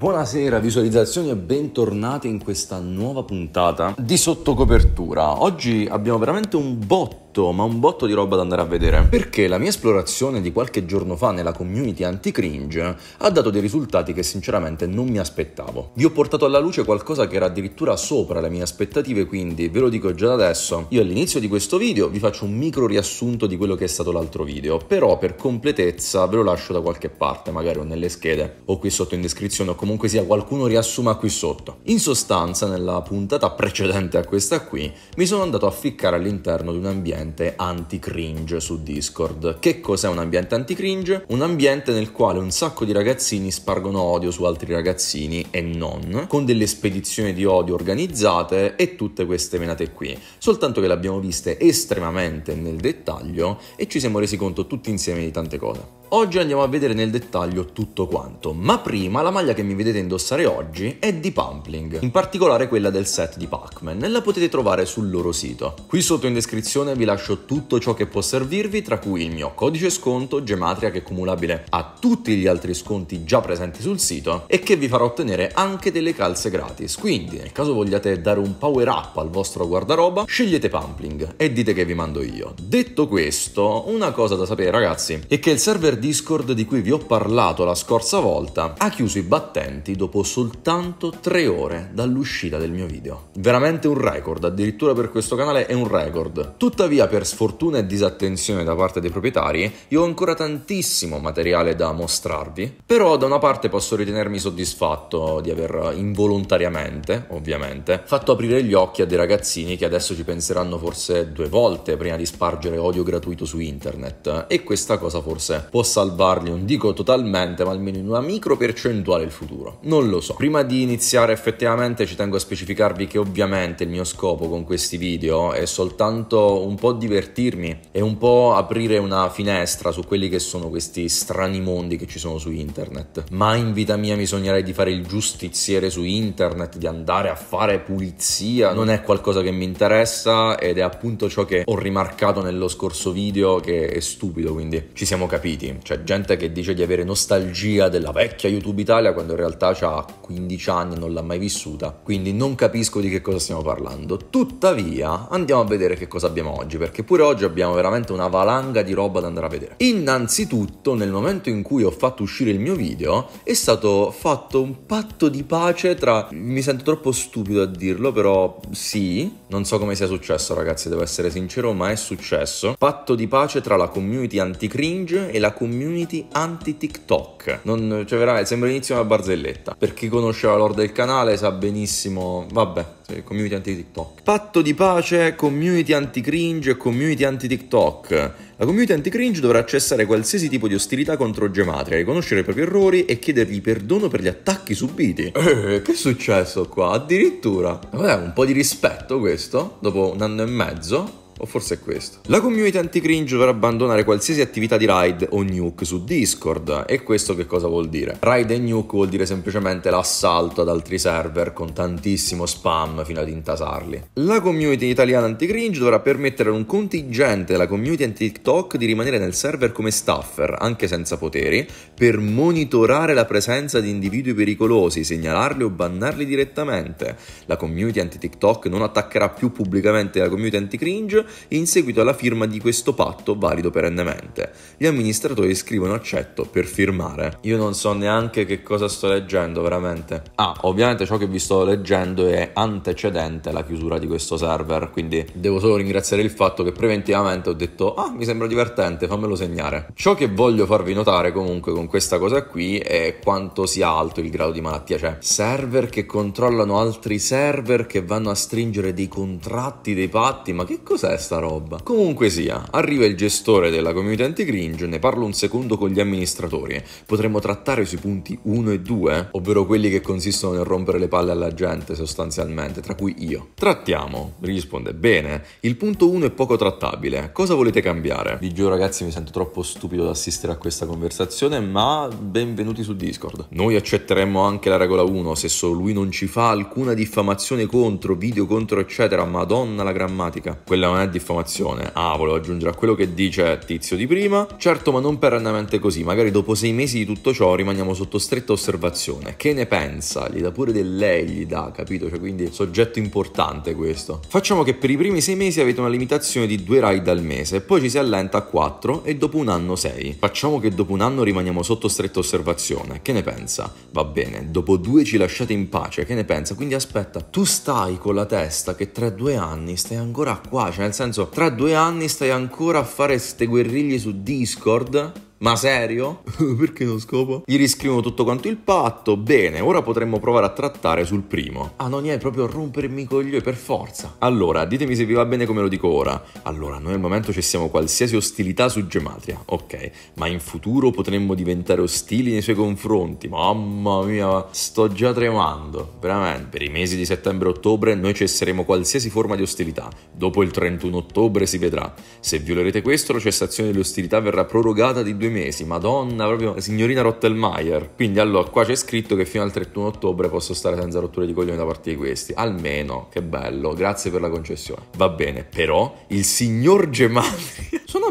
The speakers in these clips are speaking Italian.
Buonasera visualizzazioni e bentornati in questa nuova puntata di Sottocopertura. Oggi abbiamo veramente un botto ma un botto di roba da andare a vedere. Perché la mia esplorazione di qualche giorno fa nella community anti-cringe ha dato dei risultati che sinceramente non mi aspettavo. Vi ho portato alla luce qualcosa che era addirittura sopra le mie aspettative, quindi ve lo dico già da adesso. Io all'inizio di questo video vi faccio un micro riassunto di quello che è stato l'altro video, però per completezza ve lo lascio da qualche parte, magari o nelle schede o qui sotto in descrizione o comunque sia qualcuno riassuma qui sotto. In sostanza, nella puntata precedente a questa qui, mi sono andato a ficcare all'interno di un ambiente ambiente anti-cringe su Discord. Che cos'è un ambiente anti-cringe? Un ambiente nel quale un sacco di ragazzini spargono odio su altri ragazzini e non, con delle spedizioni di odio organizzate e tutte queste menate qui. Soltanto che le abbiamo viste estremamente nel dettaglio e ci siamo resi conto tutti insieme di tante cose. Oggi andiamo a vedere nel dettaglio tutto quanto, ma prima la maglia che mi vedete indossare oggi è di Pumpling, in particolare quella del set di Pac-Man, e la potete trovare sul loro sito. Qui sotto in descrizione vi lascio tutto ciò che può servirvi, tra cui il mio codice sconto, gematria che è cumulabile a tutti gli altri sconti già presenti sul sito e che vi farà ottenere anche delle calze gratis. Quindi, nel caso vogliate dare un power up al vostro guardaroba, scegliete Pumpling e dite che vi mando io. Detto questo, una cosa da sapere ragazzi è che il server Discord di cui vi ho parlato la scorsa volta ha chiuso i battenti dopo soltanto 3 ore dall'uscita del mio video. Veramente un record, addirittura per questo canale è un record. Tuttavia tuttavia per sfortuna e disattenzione da parte dei proprietari io ho ancora tantissimo materiale da mostrarvi, però da una parte posso ritenermi soddisfatto di aver involontariamente, ovviamente, fatto aprire gli occhi a dei ragazzini che adesso ci penseranno forse due volte prima di spargere odio gratuito su internet e questa cosa forse può salvarli, non dico totalmente, ma almeno in una micro percentuale il futuro. Non lo so. Prima di iniziare effettivamente ci tengo a specificarvi che ovviamente il mio scopo con questi video è soltanto un po' po' divertirmi e un po' aprire una finestra su quelli che sono questi strani mondi che ci sono su internet. Ma in vita mia mi sognerei di fare il giustiziere su internet, di andare a fare pulizia, non è qualcosa che mi interessa ed è appunto ciò che ho rimarcato nello scorso video che è stupido, quindi ci siamo capiti. C'è gente che dice di avere nostalgia della vecchia YouTube Italia quando in realtà ha 15 anni e non l'ha mai vissuta, quindi non capisco di che cosa stiamo parlando. Tuttavia, andiamo a vedere che cosa abbiamo oggi perché pure oggi abbiamo veramente una valanga di roba da andare a vedere. Innanzitutto, nel momento in cui ho fatto uscire il mio video, è stato fatto un patto di pace tra... Mi sento troppo stupido a dirlo, però sì, non so come sia successo ragazzi, devo essere sincero, ma è successo. Patto di pace tra la community anti-cringe e la community anti-TikTok. Non, cioè veramente, sembra l'inizio una barzelletta. Per chi conosce la lore del canale sa benissimo, vabbè, eh, community anti-TikTok. Patto di pace, community anti-cringe e community anti-TikTok. La community anti-cringe dovrà cessare qualsiasi tipo di ostilità contro Gematria, riconoscere i propri errori e chiedergli perdono per gli attacchi subiti. Eh, eh che è successo qua? Addirittura. Vabbè, un po' di rispetto questo, dopo un anno e mezzo. O forse è questo. La community anti-cringe dovrà abbandonare qualsiasi attività di raid o nuke su Discord. E questo che cosa vuol dire? Raid e nuke vuol dire semplicemente l'assalto ad altri server con tantissimo spam fino ad intasarli. La community italiana anti-cringe dovrà permettere ad un contingente della community anti-TikTok di rimanere nel server come staffer, anche senza poteri, per monitorare la presenza di individui pericolosi, segnalarli o bannarli direttamente. La community anti-TikTok non attaccherà più pubblicamente la community anti-cringe, in seguito alla firma di questo patto valido perennemente. Gli amministratori scrivono accetto per firmare. Io non so neanche che cosa sto leggendo veramente. Ah, ovviamente ciò che vi sto leggendo è antecedente alla chiusura di questo server, quindi devo solo ringraziare il fatto che preventivamente ho detto "Ah, mi sembra divertente, fammelo segnare". Ciò che voglio farvi notare comunque con questa cosa qui è quanto sia alto il grado di malattia, cioè server che controllano altri server che vanno a stringere dei contratti, dei patti, ma che cos'è sta roba? Comunque sia, arriva il gestore della community anti-cringe, ne parlo un secondo con gli amministratori. Potremmo trattare sui punti 1 e 2, ovvero quelli che consistono nel rompere le palle alla gente sostanzialmente, tra cui io. Trattiamo, risponde, bene, il punto 1 è poco trattabile, cosa volete cambiare? Vi giuro ragazzi mi sento troppo stupido ad assistere a questa conversazione, ma benvenuti su Discord. Noi accetteremmo anche la regola 1 se solo lui non ci fa alcuna diffamazione contro, video contro eccetera, madonna la grammatica. Quella è una diffamazione. Ah, volevo aggiungere a quello che dice Tizio di prima. Certo, ma non perennamente così. Magari dopo sei mesi di tutto ciò rimaniamo sotto stretta osservazione. Che ne pensa? Gli dà pure del lei, gli dà, capito? Cioè, quindi soggetto importante questo. Facciamo che per i primi sei mesi avete una limitazione di due ride al mese, poi ci si allenta a quattro e dopo un anno sei. Facciamo che dopo un anno rimaniamo sotto stretta osservazione. Che ne pensa? Va bene, dopo due ci lasciate in pace. Che ne pensa? Quindi aspetta, tu stai con la testa che tra due anni stai ancora qua, cioè nel senso senso, tra due anni stai ancora a fare ste guerriglie su Discord ma serio? Perché lo scopo? Gli riscrivo tutto quanto il patto. Bene, ora potremmo provare a trattare sul primo. Ah, non è proprio a rompermi i coglioni per forza. Allora, ditemi se vi va bene come lo dico ora. Allora, noi al momento cessiamo qualsiasi ostilità su Gematria, ok, ma in futuro potremmo diventare ostili nei suoi confronti. Mamma mia, sto già tremando. Veramente, per i mesi di settembre-ottobre noi cesseremo qualsiasi forma di ostilità. Dopo il 31 ottobre si vedrà. Se violerete questo, la cessazione delle ostilità verrà prorogata di due mesi, madonna, proprio signorina Rottelmeier. Quindi allora, qua c'è scritto che fino al 31 ottobre posso stare senza rotture di coglioni da parte di questi. Almeno, che bello, grazie per la concessione. Va bene, però il signor Gemani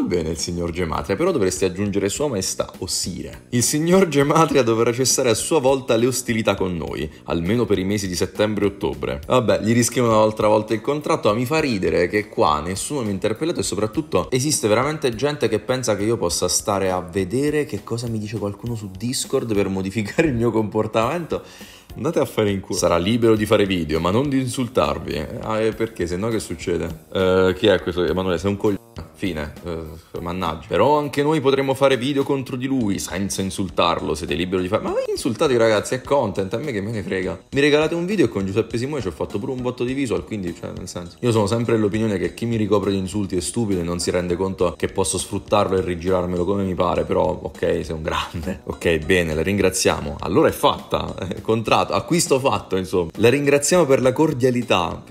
suona bene il signor Gematria, però dovresti aggiungere Sua Maestà, o Sire. Il signor Gematria dovrà cessare a sua volta le ostilità con noi, almeno per i mesi di settembre e ottobre. Vabbè, gli rischiamo un'altra volta il contratto, ma mi fa ridere che qua nessuno mi ha interpellato e soprattutto esiste veramente gente che pensa che io possa stare a vedere che cosa mi dice qualcuno su Discord per modificare il mio comportamento. Andate a fare in culo. Sarà libero di fare video, ma non di insultarvi. Eh. Ah, eh, perché sennò che succede? Eh, chi è questo? Emanuele, sei un coglione. Fine, eh, mannaggia. Però anche noi potremmo fare video contro di lui senza insultarlo. Siete liberi di fare. Ma voi insultate ragazzi, è content. A me che me ne frega. Mi regalate un video e con Giuseppe Simone ci ho fatto pure un botto di visual. Quindi, cioè, nel senso. Io sono sempre dell'opinione che chi mi ricopre di insulti è stupido e non si rende conto che posso sfruttarlo e rigirarmelo come mi pare. Però, ok, sei un grande. Ok, bene, la ringraziamo. Allora è fatta. Eh, contratto acquistato, acquisto fatto, insomma. La ringraziamo per la cordialità.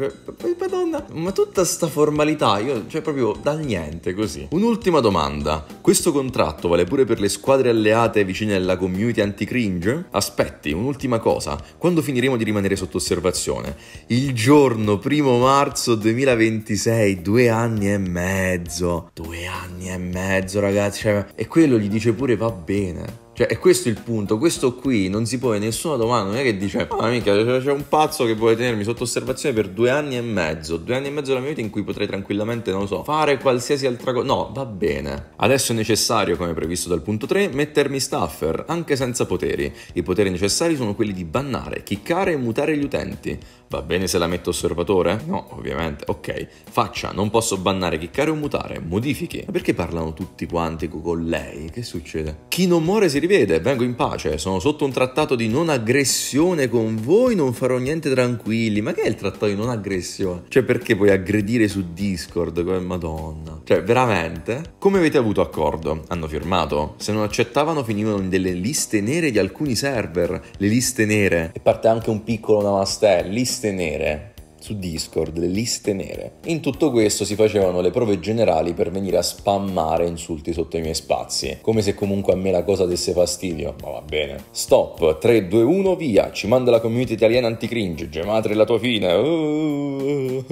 madonna, ma tutta sta formalità, io, cioè proprio dal niente così. Un'ultima domanda. Questo contratto vale pure per le squadre alleate vicine alla community anti-cringe? Aspetti, un'ultima cosa. Quando finiremo di rimanere sotto osservazione? Il giorno primo marzo 2026, due anni e mezzo. Due anni e mezzo, ragazzi. Cioè, e quello gli dice pure va bene. Cioè, è questo il punto. Questo qui non si pone nessuna domanda. Non è che dice, ma ah, mica c'è un pazzo che vuole tenermi sotto osservazione per due anni e mezzo. Due anni e mezzo della mia vita in cui potrei tranquillamente, non lo so, fare qualsiasi altra cosa. No, va bene. Adesso è necessario, come previsto dal punto 3, mettermi staffer, anche senza poteri. I poteri necessari sono quelli di bannare, chiccare e mutare gli utenti. Va bene se la metto osservatore? No, ovviamente. Ok. Faccia, non posso bannare, cliccare o mutare. Modifichi. Ma perché parlano tutti quanti con lei? Che succede? Chi non muore si rivede, vengo in pace. Sono sotto un trattato di non aggressione con voi, non farò niente tranquilli. Ma che è il trattato di non aggressione? Cioè, perché puoi aggredire su Discord? Come madonna. Cioè, veramente? Come avete avuto accordo? Hanno firmato? Se non accettavano finivano in delle liste nere di alcuni server. Le liste nere. E parte anche un piccolo namaste. Liste liste nere su Discord, le liste nere. In tutto questo si facevano le prove generali per venire a spammare insulti sotto i miei spazi, come se comunque a me la cosa desse fastidio, ma va bene. Stop, 3, 2, 1, via, ci manda la community italiana anti-cringe, gematria la tua fine. Uh.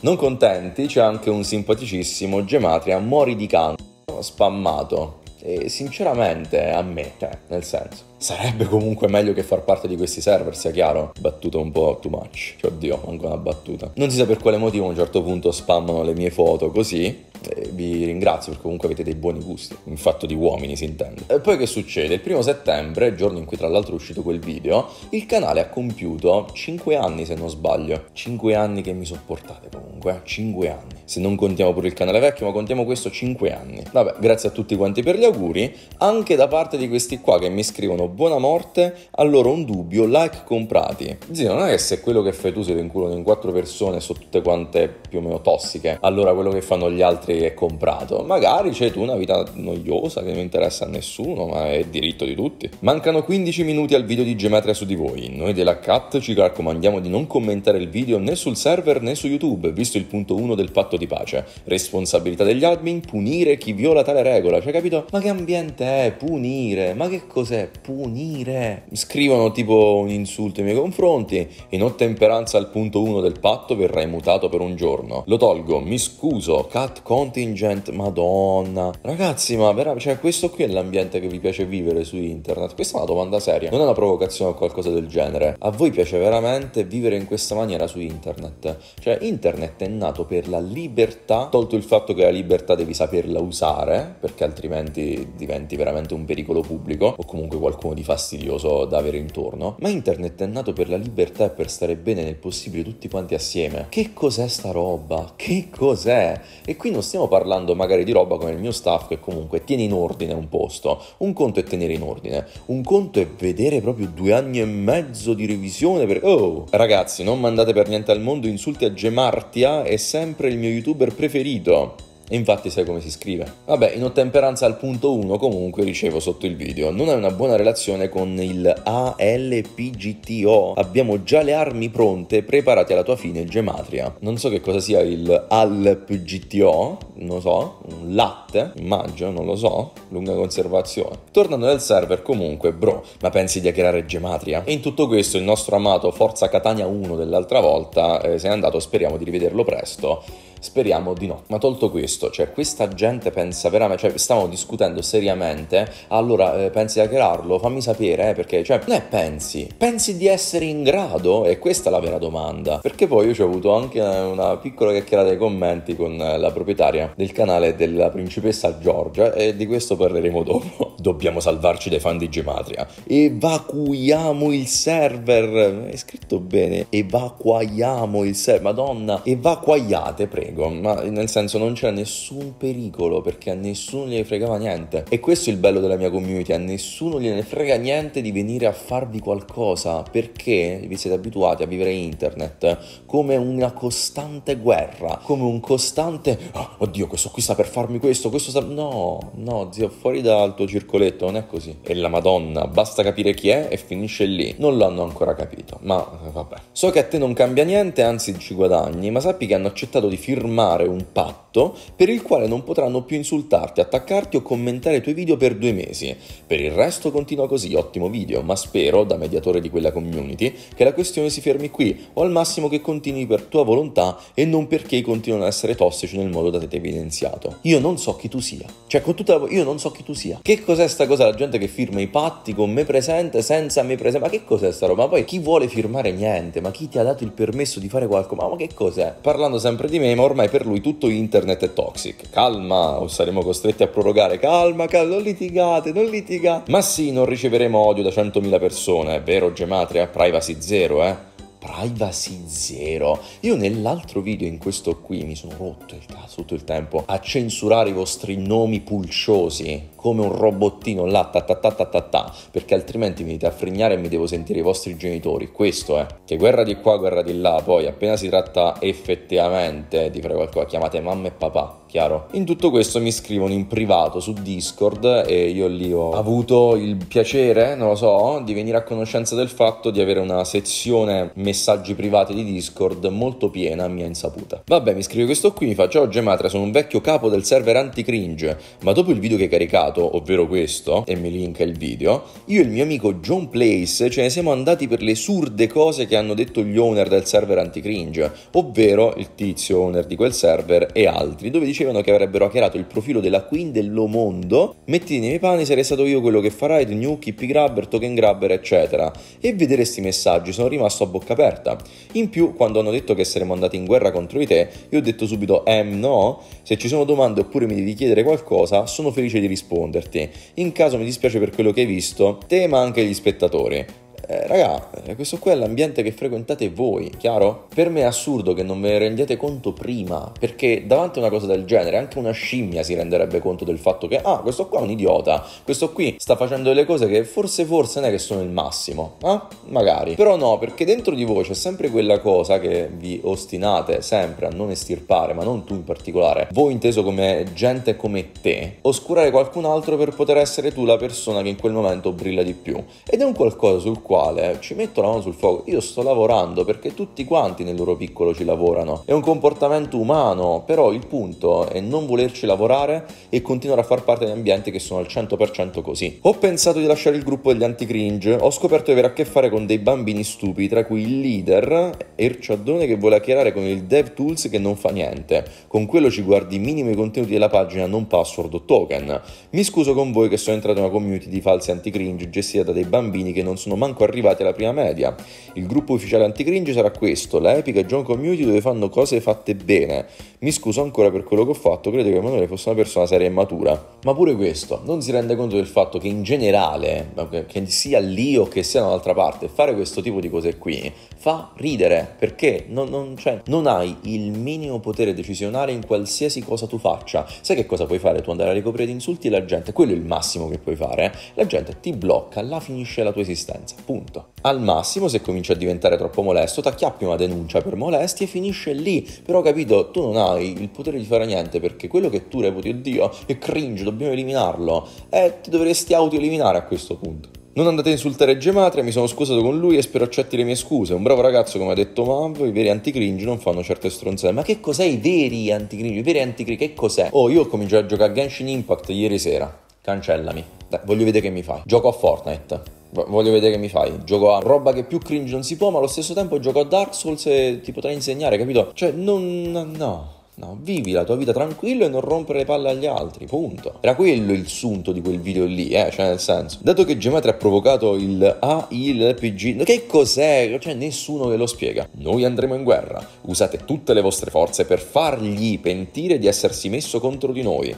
Non contenti, c'è anche un simpaticissimo gematria muori di canto, spammato. E sinceramente a me, cioè, nel senso. Sarebbe comunque meglio che far parte di questi server, sia chiaro. Battuta un po' too much. Cioè, oddio, manco una battuta. Non si sa per quale motivo a un certo punto spammano le mie foto così. E vi ringrazio perché comunque avete dei buoni gusti, in fatto di uomini si intende. E poi che succede? Il primo settembre, giorno in cui tra l'altro è uscito quel video, il canale ha compiuto 5 anni se non sbaglio. 5 anni che mi sopportate comunque, 5 eh. anni. Se non contiamo pure il canale vecchio, ma contiamo questo 5 anni. Vabbè, grazie a tutti quanti per gli auguri, anche da parte di questi qua che mi scrivono buona morte, allora un dubbio, like comprati. Zio, non è che se quello che fai tu se lo inculano in quattro persone sono tutte quante più o meno tossiche, allora quello che fanno gli altri è comprato. Magari c'è tu una vita noiosa che non interessa a nessuno, ma è diritto di tutti. Mancano 15 minuti al video di geometria su di voi. Noi della CAT ci raccomandiamo di non commentare il video né sul server né su YouTube, visto il punto 1 del patto di pace. Responsabilità degli admin, punire chi viola tale regola, cioè capito? Ma che ambiente è punire? Ma che cos'è punire? punire. Scrivono tipo un insulto nei miei confronti, in ottemperanza al punto 1 del patto verrai mutato per un giorno. Lo tolgo, mi scuso, cat contingent, madonna. Ragazzi, ma veramente, cioè questo qui è l'ambiente che vi piace vivere su internet? Questa è una domanda seria, non è una provocazione o qualcosa del genere. A voi piace veramente vivere in questa maniera su internet? Cioè internet è nato per la libertà, tolto il fatto che la libertà devi saperla usare, perché altrimenti diventi veramente un pericolo pubblico o comunque qualcuno attimo di fastidioso da avere intorno, ma internet è nato per la libertà e per stare bene nel possibile tutti quanti assieme. Che cos'è sta roba? Che cos'è? E qui non stiamo parlando magari di roba come il mio staff che comunque tiene in ordine un posto. Un conto è tenere in ordine, un conto è vedere proprio due anni e mezzo di revisione per... Oh! Ragazzi, non mandate per niente al mondo insulti a Gemartia, è sempre il mio youtuber preferito e infatti sai come si scrive. Vabbè, in ottemperanza al punto 1 comunque ricevo sotto il video, non hai una buona relazione con il ALPGTO, abbiamo già le armi pronte, preparati alla tua fine gematria. Non so che cosa sia il ALPGTO, non lo so, un latte, immagino, non lo so, lunga conservazione. Tornando nel server comunque, bro, ma pensi di creare gematria? E in tutto questo il nostro amato Forza Catania 1 dell'altra volta eh, se n'è andato, speriamo di rivederlo presto. Speriamo di no. Ma tolto questo, cioè questa gente pensa veramente, cioè stiamo discutendo seriamente, allora eh, pensi di hackerarlo? Fammi sapere, eh, perché, cioè, ne pensi? Pensi di essere in grado? E questa è la vera domanda. Perché poi io ci ho avuto anche una piccola chiacchierata ai commenti con eh, la proprietaria del canale della principessa Giorgia e eh, di questo parleremo dopo dobbiamo salvarci dai fan di Gematria. Evacuiamo il server. È scritto bene. Evacuiamo il server. Madonna, evacuiate, prego. Ma nel senso non c'era nessun pericolo perché a nessuno gliene fregava niente. E questo è il bello della mia community. A nessuno gliene frega niente di venire a farvi qualcosa perché vi siete abituati a vivere internet come una costante guerra, come un costante... Oh, oddio, questo qui sta per farmi questo, questo sta... No, no, zio, fuori dal tuo circolo virgoletto non è così. E la Madonna, basta capire chi è e finisce lì. Non l'hanno ancora capito, ma eh, vabbè. So che a te non cambia niente, anzi ci guadagni, ma sappi che hanno accettato di firmare un patto per il quale non potranno più insultarti, attaccarti o commentare i tuoi video per due mesi. Per il resto continua così, ottimo video, ma spero, da mediatore di quella community, che la questione si fermi qui, o al massimo che continui per tua volontà e non perché continuano ad essere tossici nel modo da te evidenziato. Io non so chi tu sia. Cioè, con tutta la... Io non so chi tu sia. Che cosa cos'è sta cosa? La gente che firma i patti con me presente, senza me presente. Ma che cos'è sta roba? Ma poi chi vuole firmare niente? Ma chi ti ha dato il permesso di fare qualcosa? Ma, che cos'è? Parlando sempre di me, ma ormai per lui tutto internet è toxic. Calma, o saremo costretti a prorogare. Calma, calma, non litigate, non litigate. Ma sì, non riceveremo odio da 100.000 persone, è vero Gematria? Privacy zero, eh? privacy zero. Io nell'altro video, in questo qui, mi sono rotto il cazzo tutto il tempo a censurare i vostri nomi pulciosi come un robottino là, ta ta ta ta ta ta, perché altrimenti venite a frignare e mi devo sentire i vostri genitori. Questo è. Che guerra di qua, guerra di là, poi appena si tratta effettivamente di fare qualcosa, chiamate mamma e papà, chiaro? In tutto questo mi scrivono in privato su Discord e io lì ho avuto il piacere, non lo so, di venire a conoscenza del fatto di avere una sezione messaggi privati di Discord molto piena a mia insaputa. Vabbè, mi scrive questo qui, mi fa ciao Gematra, sono un vecchio capo del server anti-cringe, ma dopo il video che hai caricato citato, ovvero questo, e mi linka il video, io e il mio amico John Place ce cioè, ne siamo andati per le surde cose che hanno detto gli owner del server anti-cringe, ovvero il tizio owner di quel server e altri, dove dicevano che avrebbero hackerato il profilo della Queen dello mondo, mettiti nei miei panni sarei stato io quello che farai, il new kippy grabber, token grabber, eccetera. E vedere questi messaggi sono rimasto a bocca aperta. In più, quando hanno detto che saremmo andati in guerra contro di te, io ho detto subito, ehm no, se ci sono domande oppure mi devi chiedere qualcosa, sono felice di rispondere risponderti. In caso mi dispiace per quello che hai visto, tema anche gli spettatori. Eh, raga, eh, questo qua è l'ambiente che frequentate voi, chiaro? Per me è assurdo che non ve ne rendiate conto prima, perché davanti a una cosa del genere anche una scimmia si renderebbe conto del fatto che, ah, questo qua è un idiota, questo qui sta facendo delle cose che forse forse non è che sono il massimo, eh? magari. Però no, perché dentro di voi c'è sempre quella cosa che vi ostinate sempre a non estirpare, ma non tu in particolare, voi inteso come gente come te, oscurare qualcun altro per poter essere tu la persona che in quel momento brilla di più. Ed è un qualcosa sul quale uguale, eh. ci metto la mano sul fuoco, io sto lavorando perché tutti quanti nel loro piccolo ci lavorano, è un comportamento umano, però il punto è non volerci lavorare e continuare a far parte di ambienti che sono al 100% così. Ho pensato di lasciare il gruppo degli anti-cringe, ho scoperto di avere a che fare con dei bambini stupidi, tra cui il leader, Erciadone, che vuole chiarare con il DevTools che non fa niente, con quello ci guardi i minimi contenuti della pagina non password o token. Mi scuso con voi che sono entrato in una community di falsi anti-cringe gestita da dei bambini che non sono manco arrivati alla prima media. Il gruppo ufficiale anticringe sarà questo, la Epica John Community dove fanno cose fatte bene. Mi scuso ancora per quello che ho fatto, credo che Emanuele fosse una persona seria e matura. Ma pure questo, non si rende conto del fatto che in generale, che sia lì o che sia da un'altra parte, fare questo tipo di cose qui fa ridere, perché non, non, cioè, non hai il minimo potere decisionale in qualsiasi cosa tu faccia. Sai che cosa puoi fare? Tu andare a ricoprire di insulti la gente, quello è il massimo che puoi fare. Eh. La gente ti blocca, la finisce la tua esistenza. Punto punto. Al massimo, se comincia a diventare troppo molesto, t'acchiappi una denuncia per molesti e finisce lì. Però capito, tu non hai il potere di fare niente perché quello che tu reputi, oddio, è cringe, dobbiamo eliminarlo. Eh, ti dovresti auto-eliminare a questo punto. Non andate a insultare Gematria, mi sono scusato con lui e spero accetti le mie scuse. Un bravo ragazzo, come ha detto Mav, i veri anticringi non fanno certe stronzate. Ma che cos'è i veri anticringi? I veri anticringi, che cos'è? Oh, io ho cominciato a giocare a Genshin Impact ieri sera. Cancellami. Dai, voglio vedere che mi fai. Gioco a Fortnite. Voglio vedere che mi fai. Gioco a roba che più cringe non si può, ma allo stesso tempo gioco a Dark Souls e ti potrei insegnare, capito? Cioè, non. no. No, vivi la tua vita tranquillo e non rompere le palle agli altri, punto. Era quello il sunto di quel video lì, eh, cioè nel senso. Dato che Gematria ha provocato il A, il PG, che cos'è? Cioè nessuno ve lo spiega. Noi andremo in guerra, usate tutte le vostre forze per fargli pentire di essersi messo contro di noi.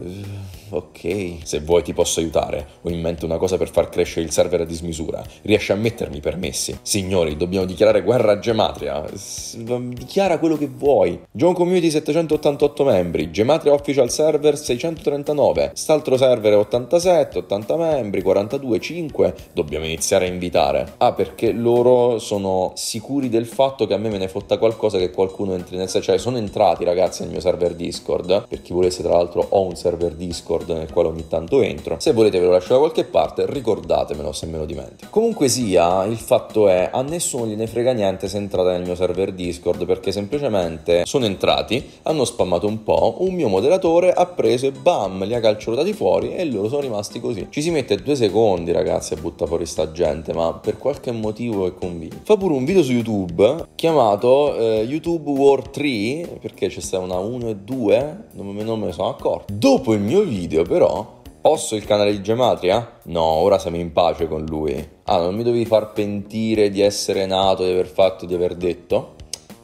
Uh ok, se vuoi ti posso aiutare. Ho in mente una cosa per far crescere il server a dismisura. Riesci a mettermi i permessi? Signori, dobbiamo dichiarare guerra a Gematria. S- mm, dichiara quello che vuoi. John Community 788 membri, Gematria Official Server 639, st'altro server 87, 80 membri, 42, 5. Dobbiamo iniziare a invitare. Ah, perché loro sono sicuri del fatto che a me me ne fotta qualcosa che qualcuno entri nel... Cioè, sono entrati ragazzi nel mio server Discord, per chi volesse tra l'altro ho un server Discord Discord nel quale ogni tanto entro. Se volete ve lo lascio da qualche parte, ricordatemelo se me lo dimentico. Comunque sia, il fatto è, a nessuno gliene frega niente se entrate nel mio server Discord perché semplicemente sono entrati, hanno spammato un po', un mio moderatore ha preso e bam, li ha calciolati fuori e loro sono rimasti così. Ci si mette due secondi ragazzi a buttare fuori sta gente, ma per qualche motivo è convinto. Fa pure un video su YouTube chiamato eh, YouTube War 3 perché c'è stata una 1 e 2, non me, non me ne sono accorto. Dopo il mio video video però. Posso il canale di Gematria? No, ora siamo in pace con lui. Ah, non mi dovevi far pentire di essere nato, di aver fatto, di aver detto?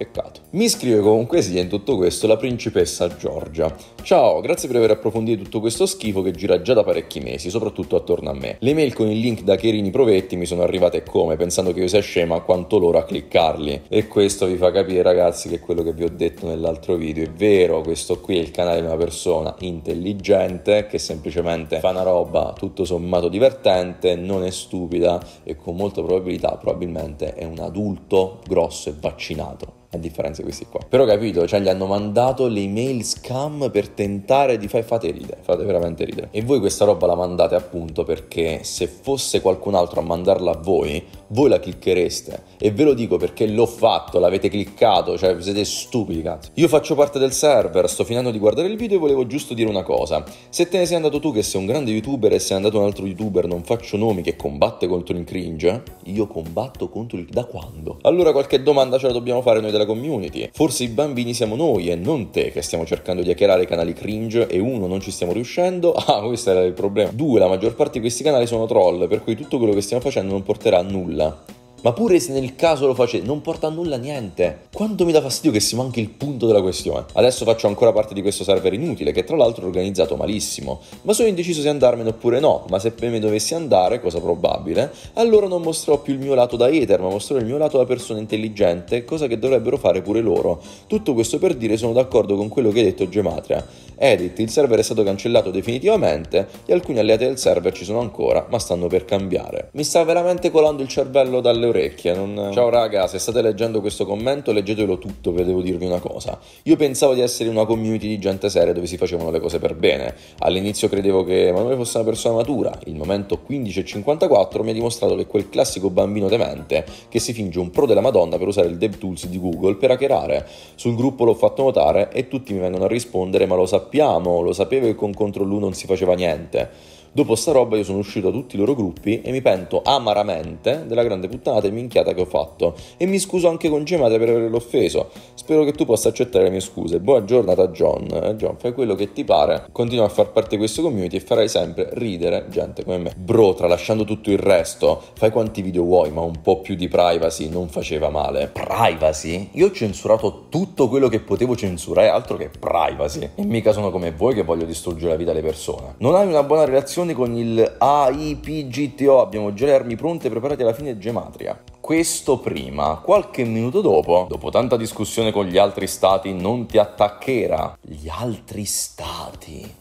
Peccato. Mi scrive comunque sia in tutto questo la principessa Giorgia. Ciao, grazie per aver approfondito tutto questo schifo che gira già da parecchi mesi, soprattutto attorno a me. Le mail con il link da Cherini Provetti mi sono arrivate come, pensando che io sia scema quanto loro a cliccarli. E questo vi fa capire ragazzi che quello che vi ho detto nell'altro video è vero, questo qui è il canale di una persona intelligente che semplicemente fa una roba tutto sommato divertente, non è stupida e con molta probabilità probabilmente è un adulto grosso e vaccinato a differenza di questi qua. Però capito, cioè gli hanno mandato le email scam per tentare di fare, fate ridere, fate veramente ridere. E voi questa roba la mandate appunto perché se fosse qualcun altro a mandarla a voi, voi la clicchereste. E ve lo dico perché l'ho fatto, l'avete cliccato, cioè siete stupidi, cazzo. Io faccio parte del server, sto finendo di guardare il video e volevo giusto dire una cosa. Se te ne sei andato tu che sei un grande youtuber e sei andato un altro youtuber, non faccio nomi, che combatte contro il cringe, io combatto contro il... da quando? Allora qualche domanda ce la dobbiamo fare noi della community. Forse i bambini siamo noi e non te che stiamo cercando di hackerare i canali cringe e uno, non ci stiamo riuscendo. Ah, questo era il problema. Due, la maggior parte di questi canali sono troll, per cui tutto quello che stiamo facendo non porterà a nulla nulla. Ma pure se nel caso lo facete, non porta a nulla niente. Quanto mi dà fastidio che si manchi il punto della questione. Adesso faccio ancora parte di questo server inutile, che tra l'altro è organizzato malissimo. Ma sono indeciso se andarmene oppure no. Ma se per me dovessi andare, cosa probabile, allora non mostrerò più il mio lato da hater, ma mostrerò il mio lato da persona intelligente, cosa che dovrebbero fare pure loro. Tutto questo per dire sono d'accordo con quello che hai detto Gematria. Edit, il server è stato cancellato definitivamente e alcuni alleati del server ci sono ancora, ma stanno per cambiare. Mi sta veramente colando il cervello dalle orecchie. Non... Ciao raga, se state leggendo questo commento, leggetelo tutto, perché devo dirvi una cosa. Io pensavo di essere in una community di gente seria dove si facevano le cose per bene. All'inizio credevo che Emanuele fosse una persona matura. Il momento 15.54 mi ha dimostrato che quel classico bambino demente che si finge un pro della Madonna per usare il DevTools di Google per hackerare. Sul gruppo l'ho fatto notare e tutti mi vengono a rispondere ma lo sapete sappiamo, lo sapevo che con contro lui non si faceva niente Dopo sta roba io sono uscito da tutti i loro gruppi e mi pento amaramente della grande puttanata e minchiata che ho fatto. E mi scuso anche con Gemate per averlo offeso. Spero che tu possa accettare le mie scuse. Buona giornata John. Eh, John, fai quello che ti pare. Continua a far parte di questo community e farai sempre ridere gente come me. Bro, tralasciando tutto il resto, fai quanti video vuoi, ma un po' più di privacy non faceva male. Privacy? Io ho censurato tutto quello che potevo censurare, altro che privacy. E mica sono come voi che voglio distruggere la vita alle persone. Non hai una buona relazione sessione con il AIPGTO abbiamo già le armi pronte e preparate alla fine gematria. Questo prima, qualche minuto dopo, dopo tanta discussione con gli altri stati, non ti attaccherà. Gli altri stati.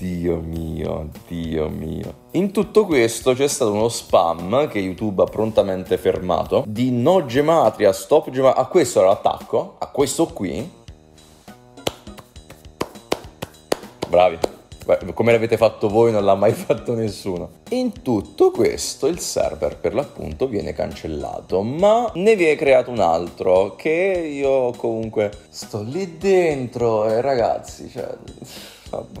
Dio mio, Dio mio. In tutto questo c'è stato uno spam che YouTube ha prontamente fermato di no gematria, stop gematria. A questo era l'attacco, a questo qui. Bravi come l'avete fatto voi non l'ha mai fatto nessuno. In tutto questo il server per l'appunto viene cancellato, ma ne viene creato un altro che io comunque sto lì dentro e eh, ragazzi, cioè...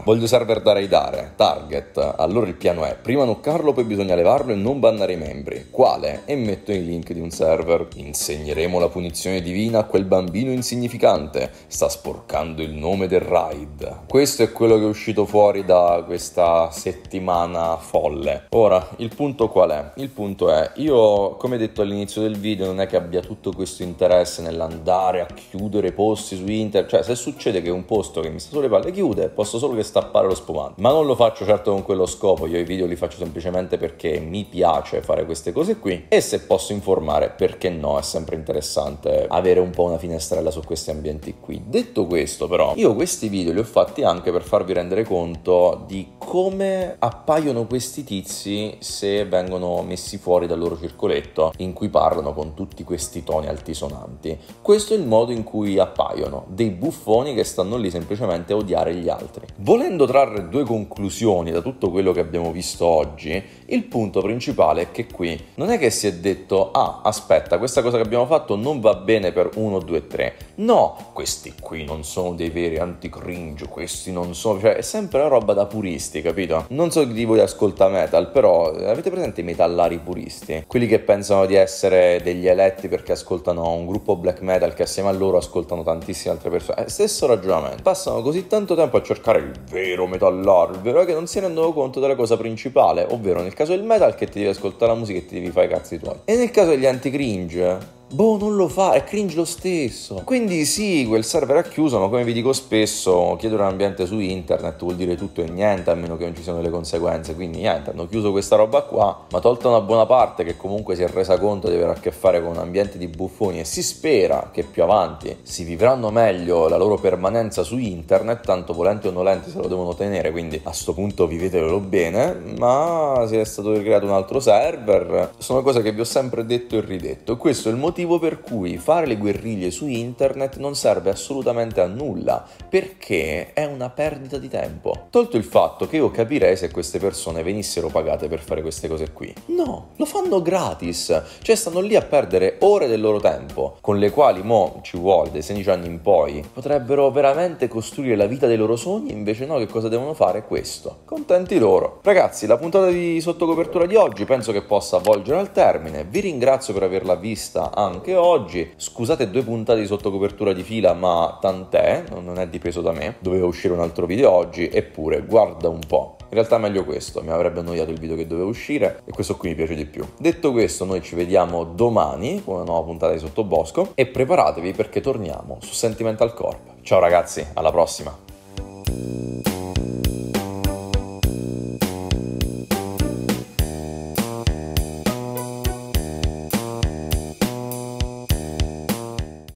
Voglio server per dare i dare. Target. Allora il piano è: prima noccarlo, poi bisogna levarlo e non bannare i membri. Quale? E metto i link di un server. Insegneremo la punizione divina a quel bambino insignificante. Sta sporcando il nome del raid. Questo è quello che è uscito fuori da questa settimana folle. Ora, il punto qual è? Il punto è: io, come detto all'inizio del video, non è che abbia tutto questo interesse nell'andare a chiudere posti su internet. Cioè, se succede che un posto che mi sta sulle palle chiude, posso solo che stappare lo spumante. Ma non lo faccio certo con quello scopo, io i video li faccio semplicemente perché mi piace fare queste cose qui e se posso informare, perché no, è sempre interessante avere un po' una finestrella su questi ambienti qui. Detto questo però, io questi video li ho fatti anche per farvi rendere conto di come appaiono questi tizi se vengono messi fuori dal loro circoletto in cui parlano con tutti questi toni altisonanti. Questo è il modo in cui appaiono, dei buffoni che stanno lì semplicemente a odiare gli altri. Volendo trarre due conclusioni da tutto quello che abbiamo visto oggi, il punto principale è che qui non è che si è detto ah aspetta questa cosa che abbiamo fatto non va bene per 1, 2, 3. No, questi qui non sono dei veri anti-cringe, questi non sono... Cioè è sempre una roba da puristi, capito? Non so di voi ascolta metal, però eh, avete presente i metallari puristi? Quelli che pensano di essere degli eletti perché ascoltano un gruppo black metal che assieme a loro ascoltano tantissime altre persone. Eh, stesso ragionamento. Passano così tanto tempo a cercare il vero metallaro, il vero è eh, che non si rendono conto della cosa principale, ovvero nel caso del metal che ti devi ascoltare la musica e ti devi fare i cazzi tuoi. E nel caso degli anti-cringe Boh, non lo fa, è cringe lo stesso. Quindi sì, quel server ha chiuso, ma come vi dico spesso, chiedere un ambiente su internet vuol dire tutto e niente, a meno che non ci siano delle conseguenze. Quindi niente, hanno chiuso questa roba qua, ma tolta una buona parte che comunque si è resa conto di avere a che fare con un ambiente di buffoni e si spera che più avanti si vivranno meglio la loro permanenza su internet, tanto volenti o nolenti se lo devono tenere, quindi a sto punto vivetelo bene, ma si è stato creato un altro server. Sono cose che vi ho sempre detto e ridetto e questo è il motivo motivo per cui fare le guerriglie su internet non serve assolutamente a nulla, perché è una perdita di tempo. Tolto il fatto che io capirei se queste persone venissero pagate per fare queste cose qui. No, lo fanno gratis, cioè stanno lì a perdere ore del loro tempo, con le quali mo ci vuole dai 16 anni in poi, potrebbero veramente costruire la vita dei loro sogni, invece no, che cosa devono fare? Questo. Contenti loro. Ragazzi, la puntata di sottocopertura di oggi penso che possa volgere al termine. Vi ringrazio per averla vista, anche oggi. Scusate due puntate sotto copertura di fila, ma tant'è, non è dipeso da me. Doveva uscire un altro video oggi, eppure guarda un po'. In realtà è meglio questo, mi avrebbe annoiato il video che doveva uscire e questo qui mi piace di più. Detto questo, noi ci vediamo domani con una nuova puntata di Sottobosco e preparatevi perché torniamo su Sentimental Corp. Ciao ragazzi, alla prossima!